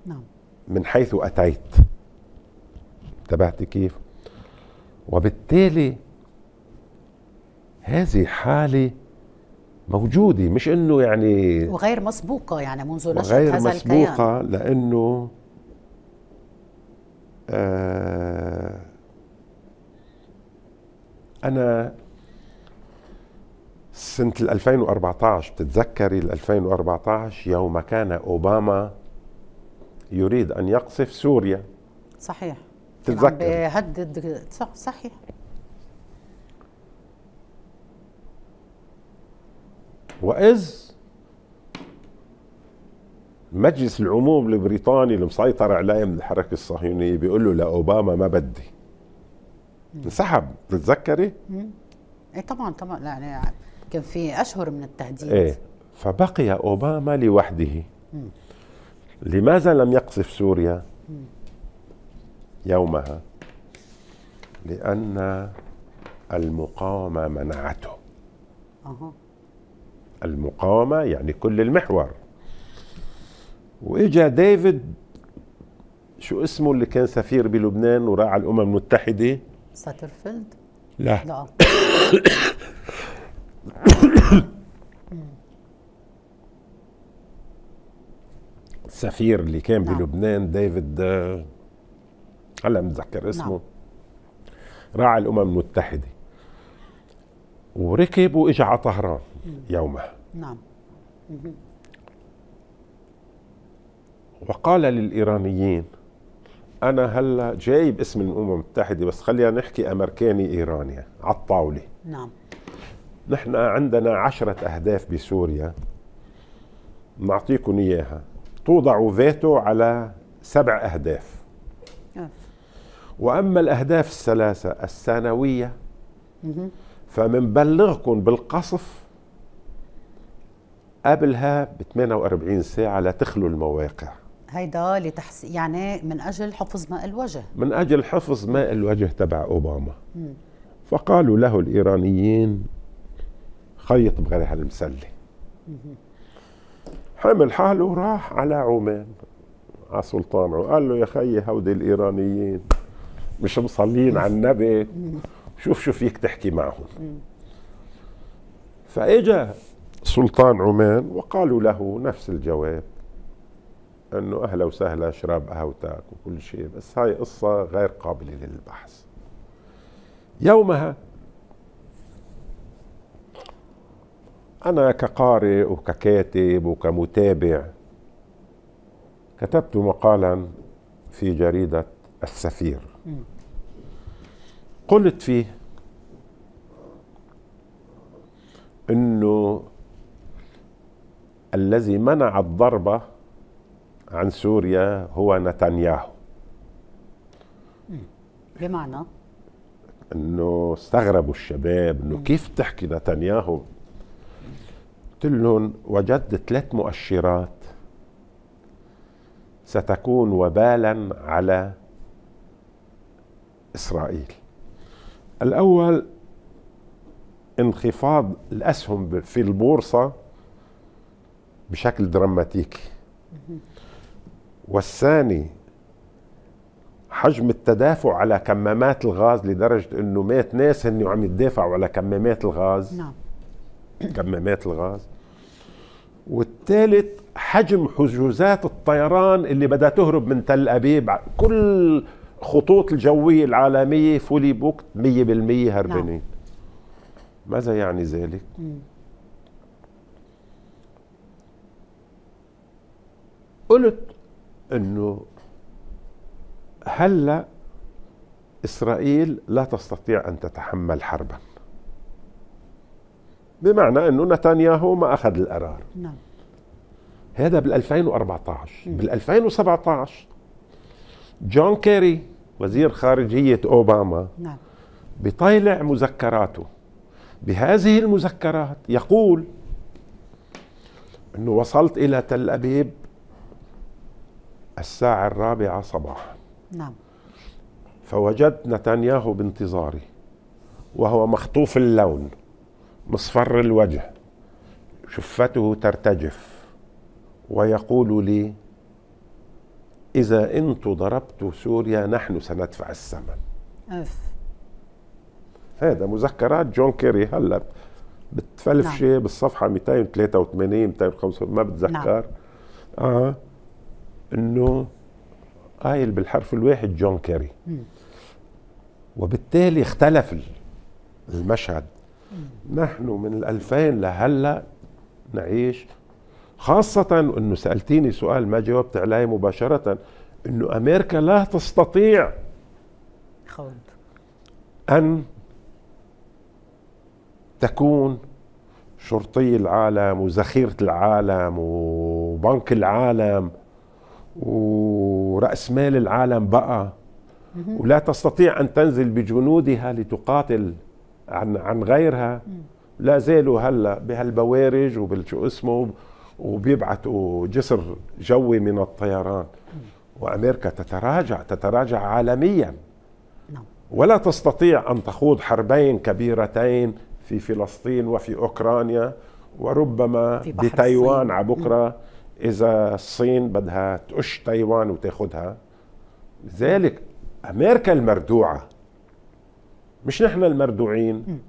نعم من حيث اتيت تبعتي كيف وبالتالي هذه حاله موجوده مش انه يعني وغير مسبوقه يعني منذ نشأة غير مسبوقه لانه آه أنا سنة 2014 بتتذكري 2014 يوم كان أوباما يريد أن يقصف سوريا صحيح تتذكر بيهدد صح صحيح وإذ مجلس العموم البريطاني اللي مسيطر عليه من الحركة الصهيونية بيقول له لأوباما ما بدي انسحب بتتذكري؟ ايه طبعا طبعا يعني كان في أشهر من التهديد إيه فبقي أوباما لوحده لماذا لم يقصف سوريا يومها لأن المقاومة منعته المقاومة يعني كل المحور وإجا ديفيد شو اسمه اللي كان سفير بلبنان وراعى الأمم المتحدة ساترفيلد لا, لا. السفير اللي كان نعم. بلبنان ديفيد آه، هلا متذكر نعم. اسمه نعم. راعى الامم المتحده وركب واجى على طهران يومها نعم وقال للايرانيين انا هلا جايب اسم الامم المتحده بس خلينا نحكي امريكاني ايراني على الطاوله نعم نحن عندنا عشرة أهداف بسوريا نعطيكم إياها توضع فيتو على سبع أهداف وأما الأهداف الثلاثة السنوية فمنبلغكم بالقصف قبلها ب 48 ساعة لتخلو المواقع هيدا لتحس يعني من أجل حفظ ماء الوجه من أجل حفظ ماء الوجه تبع أوباما م. فقالوا له الإيرانيين خيط بغير هالمسلة حمل حاله وراح على عمان على سلطان وقال له يا خيي هودي الإيرانيين مش مصلين على النبي شوف شو فيك تحكي معهم فإجا سلطان عمان وقالوا له نفس الجواب انه اهلا وسهلا اشرب قهوتك وكل شيء بس هاي قصه غير قابله للبحث يومها أنا كقارئ وككاتب وكمتابع كتبت مقالا في جريدة السفير قلت فيه أنه الذي منع الضربة عن سوريا هو نتنياهو بمعنى انه استغربوا الشباب انه كيف تحكي نتنياهو قلت لهم وجدت ثلاث مؤشرات ستكون وبالا على اسرائيل الاول انخفاض الاسهم في البورصه بشكل دراماتيكي والثاني حجم التدافع على كمامات الغاز لدرجه انه مات ناس هن عم يتدافعوا على كمامات الغاز نعم كمامات الغاز والثالث حجم حجوزات الطيران اللي بدها تهرب من تل ابيب كل خطوط الجويه العالميه فولي بوكت 100% نعم. هربانين نعم. ماذا يعني ذلك؟ قلت انه هلا اسرائيل لا تستطيع ان تتحمل حربا بمعنى انه نتنياهو ما اخذ القرار نعم هذا بال 2014 بال 2017 جون كيري وزير خارجيه اوباما نعم بيطلع مذكراته بهذه المذكرات يقول انه وصلت الى تل ابيب الساعه الرابعه صباحا نعم فوجدت نتنياهو بانتظاري وهو مخطوف اللون مصفر الوجه شفته ترتجف ويقول لي إذا أنت ضربتوا سوريا نحن سندفع الثمن هذا مذكرات جون كيري هلا بتفلفشي نعم. بالصفحة 283 285 ما بتذكر نعم. آه إنه قايل بالحرف الواحد جون كيري وبالتالي اختلف المشهد نحن من الألفين لهلا نعيش خاصة أنه سألتيني سؤال ما جاوبت عليه مباشرة أنه أمريكا لا تستطيع خوض أن تكون شرطي العالم وذخيرة العالم وبنك العالم ورأس مال العالم بقى ولا تستطيع أن تنزل بجنودها لتقاتل عن عن غيرها لا زالوا هلا بهالبوارج وبالشو اسمه وبيبعثوا جسر جوي من الطيران وامريكا تتراجع تتراجع عالميا نعم. ولا تستطيع ان تخوض حربين كبيرتين في فلسطين وفي اوكرانيا وربما بتايوان على بكره اذا الصين بدها تقش تايوان وتاخذها لذلك امريكا المردوعه مش نحن المردوعين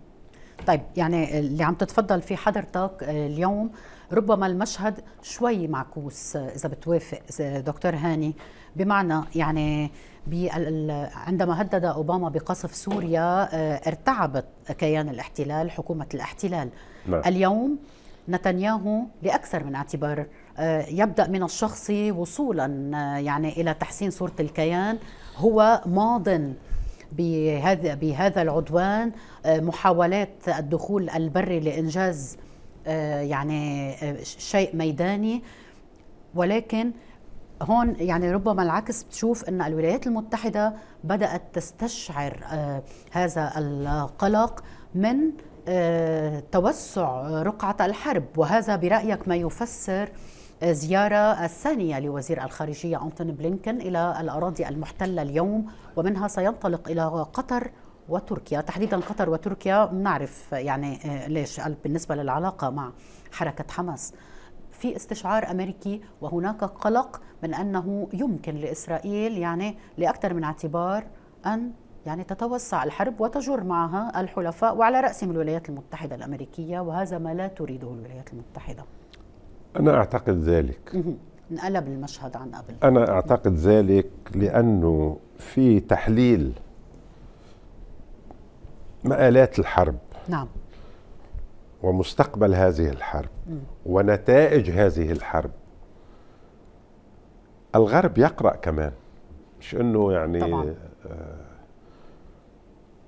طيب يعني اللي عم تتفضل فيه حضرتك آه، اليوم ربما المشهد شوي معكوس آه، اذا بتوافق دكتور هاني بمعنى يعني عندما هدد اوباما بقصف سوريا آه، ارتعبت كيان الاحتلال حكومه الاحتلال نعم. اليوم نتنياهو باكثر من اعتبار يبدا من الشخصي وصولا يعني الى تحسين صوره الكيان هو ماض بهذا بهذا العدوان آه، محاولات الدخول البري لانجاز آه، يعني آه، شيء ميداني ولكن هون يعني ربما العكس بتشوف ان الولايات المتحده بدات تستشعر هذا القلق من توسع رقعه الحرب وهذا برايك ما يفسر زيارة الثانية لوزير الخارجية أنتون بلينكن إلى الأراضي المحتلة اليوم ومنها سينطلق إلى قطر وتركيا تحديدا قطر وتركيا نعرف يعني آه، ليش بالنسبة للعلاقة مع حركة حماس في استشعار امريكي وهناك قلق من انه يمكن لاسرائيل يعني لاكثر من اعتبار ان يعني تتوسع الحرب وتجر معها الحلفاء وعلى راسهم الولايات المتحده الامريكيه وهذا ما لا تريده الولايات المتحده أنا أعتقد ذلك انقلب المشهد عن قبل أنا أعتقد ذلك لأنه في تحليل مآلات الحرب نعم ومستقبل هذه الحرب ونتائج هذه الحرب الغرب يقرأ كمان مش أنه يعني طبعا. آه،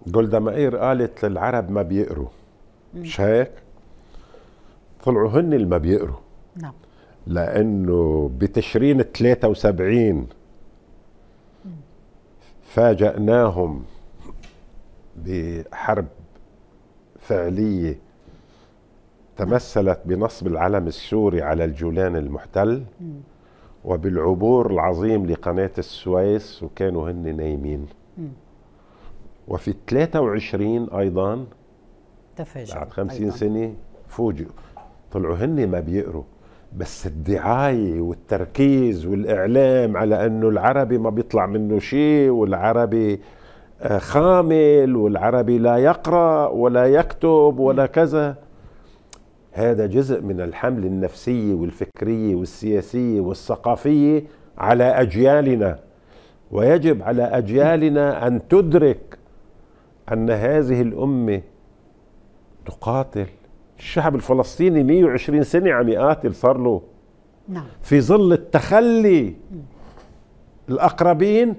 جولدا مائير قالت للعرب ما بيقروا مش هيك طلعوا هن اللي ما بيقروا نعم لأنه بتشرين 73 فاجأناهم بحرب فعلية تمثلت بنصب العلم السوري على الجولان المحتل وبالعبور العظيم لقناة السويس وكانوا هن نايمين وفي 23 أيضا تفاجئوا بعد 50 أيضاً. سنة فوجئوا طلعوا هن ما بيقروا بس الدعاية والتركيز والإعلام على أنه العربي ما بيطلع منه شيء والعربي آه، خامل والعربي لا يقرأ ولا يكتب ولا كذا هذا جزء من الحمل النفسية والفكرية والسياسية والثقافية على أجيالنا ويجب على أجيالنا أن تدرك أن هذه الأمة تقاتل الشعب الفلسطيني 120 سنة عم يقاتل صار له نعم. في ظل التخلي الأقربين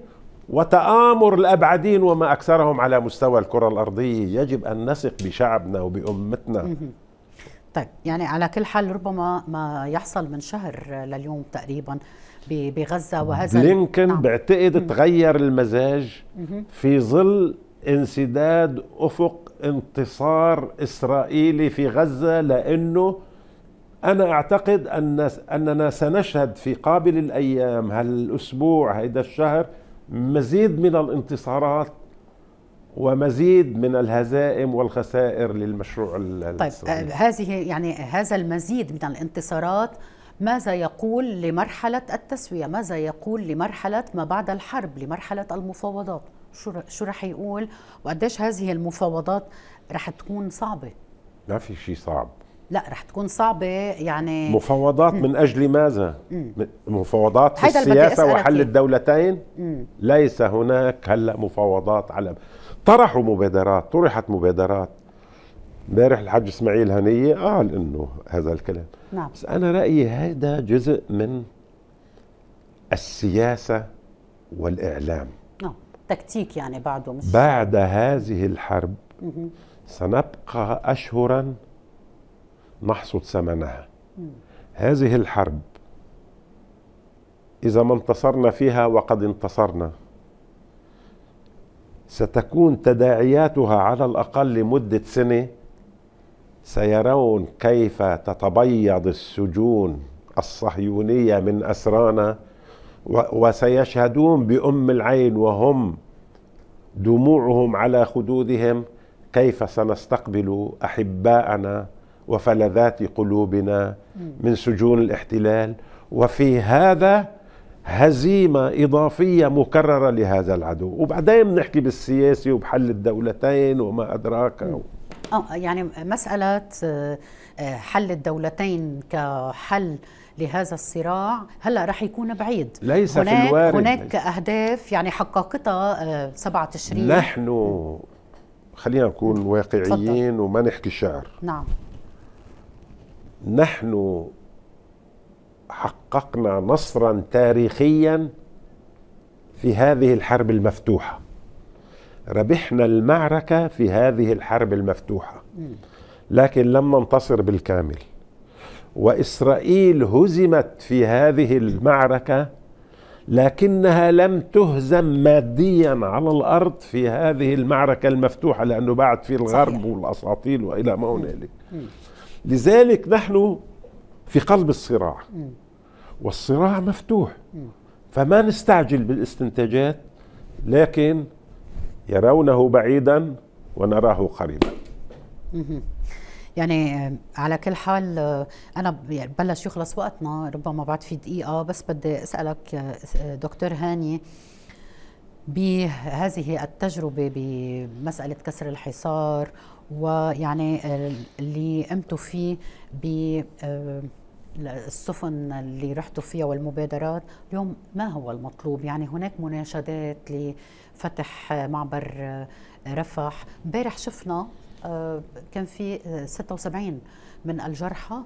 وتآمر الأبعدين وما أكثرهم على مستوى الكرة الأرضية يجب أن نثق بشعبنا وبأمتنا طيب يعني على كل حال ربما ما يحصل من شهر لليوم تقريبا بغزة وهذا لينكن نعم. بعتقد تغير المزاج في ظل انسداد افق انتصار اسرائيلي في غزه لانه انا اعتقد ان اننا سنشهد في قابل الايام هالاسبوع هيدا الشهر مزيد من الانتصارات ومزيد من الهزائم والخسائر للمشروع طيب، الإسرائيلي. طيب هذه يعني هذا المزيد من الانتصارات ماذا يقول لمرحله التسويه ماذا يقول لمرحله ما بعد الحرب لمرحله المفاوضات شو شو رح يقول وقديش هذه المفاوضات رح تكون صعبه ما في شيء صعب لا رح تكون صعبة يعني مفاوضات مم. من أجل ماذا؟ مم. مفاوضات في السياسة وحل الدولتين؟ مم. ليس هناك هلأ مفاوضات على طرحوا مبادرات طرحت مبادرات امبارح الحاج اسماعيل هنيه قال انه هذا الكلام نعم. بس انا رايي هذا جزء من السياسه والاعلام تكتيك يعني بعده مش بعد هذه الحرب سنبقى أشهرا نحصد ثمنها هذه الحرب إذا ما انتصرنا فيها وقد انتصرنا ستكون تداعياتها على الأقل لمدة سنة سيرون كيف تتبيض السجون الصهيونية من أسرانا وسيشهدون بأم العين وهم دموعهم على خدودهم كيف سنستقبل احباءنا وفلذات قلوبنا من سجون الاحتلال وفي هذا هزيمة إضافية مكررة لهذا العدو وبعدين بنحكي بالسياسي وبحل الدولتين وما أدراك و... يعني مسألة آه، حل الدولتين كحل لهذا الصراع هلا رح يكون بعيد ليس هناك في الوارد هناك ليس. اهداف يعني حققتها 7 آه، تشرين نحن خلينا نكون واقعيين وما نحكي شعر نعم نحن حققنا نصرا تاريخيا في هذه الحرب المفتوحه ربحنا المعركه في هذه الحرب المفتوحه لكن لم ننتصر بالكامل وإسرائيل هزمت في هذه المعركة لكنها لم تهزم ماديا على الأرض في هذه المعركة المفتوحة لأنه بعد في الغرب والأساطيل وإلى ما هنالك لذلك نحن في قلب الصراع والصراع مفتوح فما نستعجل بالاستنتاجات لكن يرونه بعيدا ونراه قريبا يعني على كل حال انا يعني بلش يخلص وقتنا ربما بعد في دقيقه بس بدي اسالك دكتور هاني بهذه التجربه بمساله كسر الحصار ويعني اللي قمتوا فيه ب السفن اللي رحتوا فيها والمبادرات اليوم ما هو المطلوب يعني هناك مناشدات لفتح معبر رفح امبارح شفنا آه، كان في 76 آه، من الجرحى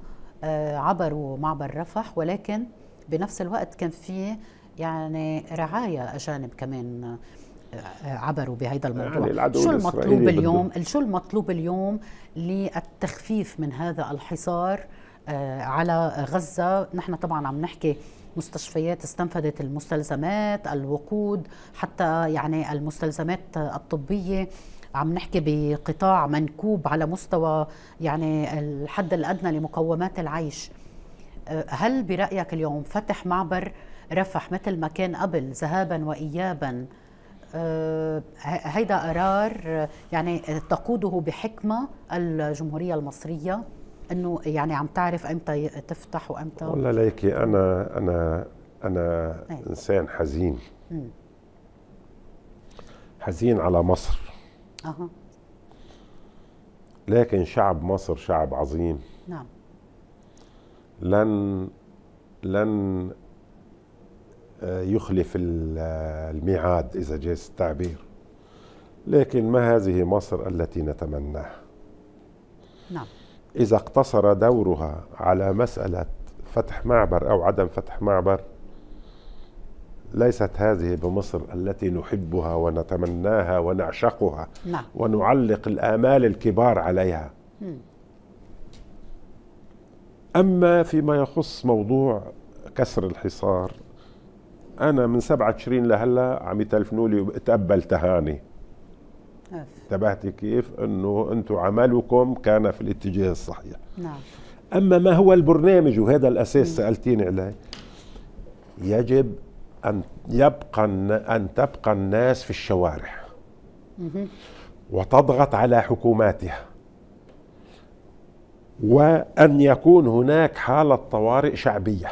آه، عبروا معبر رفح ولكن بنفس الوقت كان في يعني رعايه اجانب كمان عبروا بهذا يعني الموضوع يعني شو المطلوب اليوم شو المطلوب اليوم للتخفيف من هذا الحصار على غزه نحن طبعا عم نحكي مستشفيات استنفذت المستلزمات الوقود حتى يعني المستلزمات الطبيه عم نحكي بقطاع منكوب على مستوى يعني الحد الادنى لمقومات العيش أه، هل برايك اليوم فتح معبر رفح مثل ما كان قبل ذهابا وايابا أه، هيدا قرار يعني تقوده بحكمه الجمهوريه المصريه انه يعني عم تعرف امتى تفتح وامتى والله ليكي انا انا انا إيه. انسان حزين حزين على مصر لكن شعب مصر شعب عظيم نعم لن لن آه، يخلف آه، الميعاد إذا جاز التعبير لكن ما هذه مصر التي نتمناها نعم إذا اقتصر دورها على مسألة فتح معبر أو عدم فتح معبر ليست هذه بمصر التي نحبها ونتمناها ونعشقها نعم. ونعلق الآمال الكبار عليها أما فيما يخص موضوع كسر الحصار أنا من 27 لهلا عم يتلفنوا لي تقبل تهاني انتبهتي كيف انه انتم عملكم كان في الاتجاه الصحيح نعم اما ما هو البرنامج وهذا الاساس سالتيني عليه يجب أن يبقى أن تبقى الناس في الشوارع وتضغط على حكوماتها وأن يكون هناك حالة طوارئ شعبية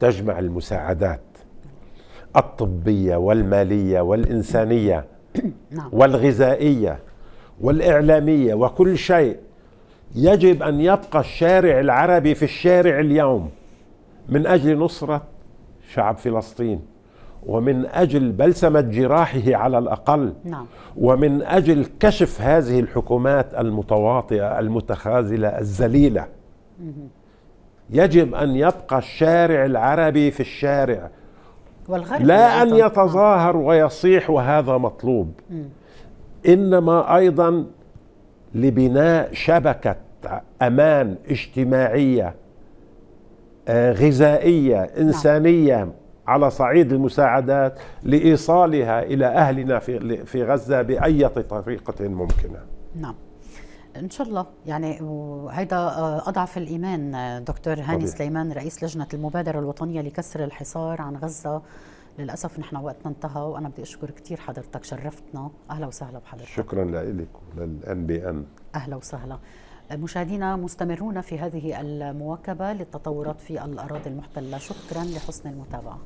تجمع المساعدات الطبية والمالية والإنسانية نعم. والغذائية والإعلامية وكل شيء يجب ان يبقى الشارع العربي في الشارع اليوم من اجل نصره شعب فلسطين ومن اجل بلسمه جراحه على الاقل نعم. ومن اجل كشف هذه الحكومات المتواطئه المتخاذله الذليله يجب ان يبقى الشارع العربي في الشارع والغرب لا يعني ان نعم. يتظاهر ويصيح وهذا مطلوب انما ايضا لبناء شبكه امان اجتماعيه آه، غذائيه نعم. انسانيه على صعيد المساعدات لايصالها الى اهلنا في في غزه باي طريقه ممكنه. نعم. ان شاء الله يعني وهيدا آه، اضعف الايمان آه، دكتور هاني طبيعي. سليمان رئيس لجنه المبادره الوطنيه لكسر الحصار عن غزه للاسف نحن وقتنا انتهى وانا بدي اشكر كثير حضرتك شرفتنا اهلا وسهلا بحضرتك شكرا لك وللان بي ان اهلا وسهلا مشاهدينا مستمرون في هذه المواكبه للتطورات في الاراضي المحتله شكرا لحسن المتابعه